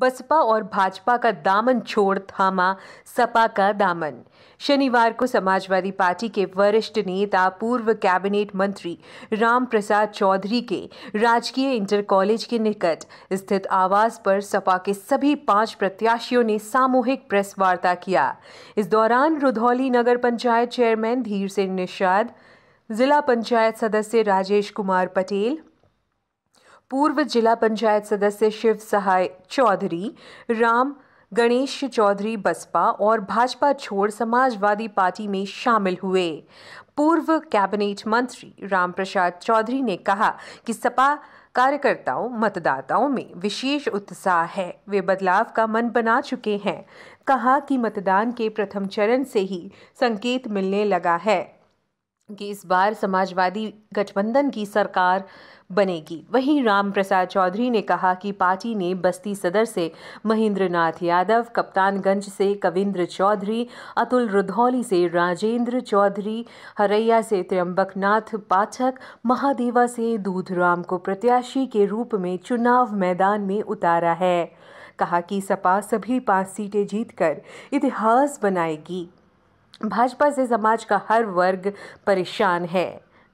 बसपा और भाजपा का दामन छोड़ थामा सपा का दामन शनिवार को समाजवादी पार्टी के वरिष्ठ नेता पूर्व कैबिनेट मंत्री राम प्रसाद चौधरी के राजकीय इंटर कॉलेज के निकट स्थित आवास पर सपा के सभी पांच प्रत्याशियों ने सामूहिक प्रेस वार्ता किया इस दौरान रुधौली नगर पंचायत चेयरमैन धीर सिंह निषाद जिला पंचायत सदस्य राजेश कुमार पटेल पूर्व जिला पंचायत सदस्य शिव सहाय चौधरी राम गणेश चौधरी बसपा और भाजपा छोड़ समाजवादी पार्टी में शामिल हुए पूर्व कैबिनेट मंत्री रामप्रसाद चौधरी ने कहा कि सपा कार्यकर्ताओं मतदाताओं में विशेष उत्साह है वे बदलाव का मन बना चुके हैं कहा कि मतदान के प्रथम चरण से ही संकेत मिलने लगा है कि इस बार समाजवादी गठबंधन की सरकार बनेगी वहीं राम प्रसाद चौधरी ने कहा कि पार्टी ने बस्ती सदर से महेंद्र नाथ यादव कप्तानगंज से कविंद्र चौधरी अतुल रुधौली से राजेंद्र चौधरी हरैया से त्र्यंबकनाथ पाठक महादेवा से दूधराम को प्रत्याशी के रूप में चुनाव मैदान में उतारा है कहा कि सपा सभी पाँच सीटें जीतकर इतिहास बनाएगी भाजपा से समाज का हर वर्ग परेशान है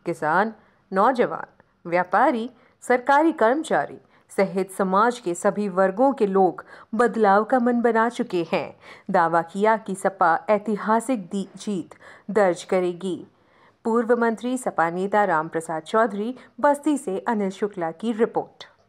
किसान नौजवान व्यापारी सरकारी कर्मचारी सहित समाज के सभी वर्गों के लोग बदलाव का मन बना चुके हैं दावा किया कि सपा ऐतिहासिक जीत दर्ज करेगी पूर्व मंत्री सपा नेता राम प्रसाद चौधरी बस्ती से अनिल शुक्ला की रिपोर्ट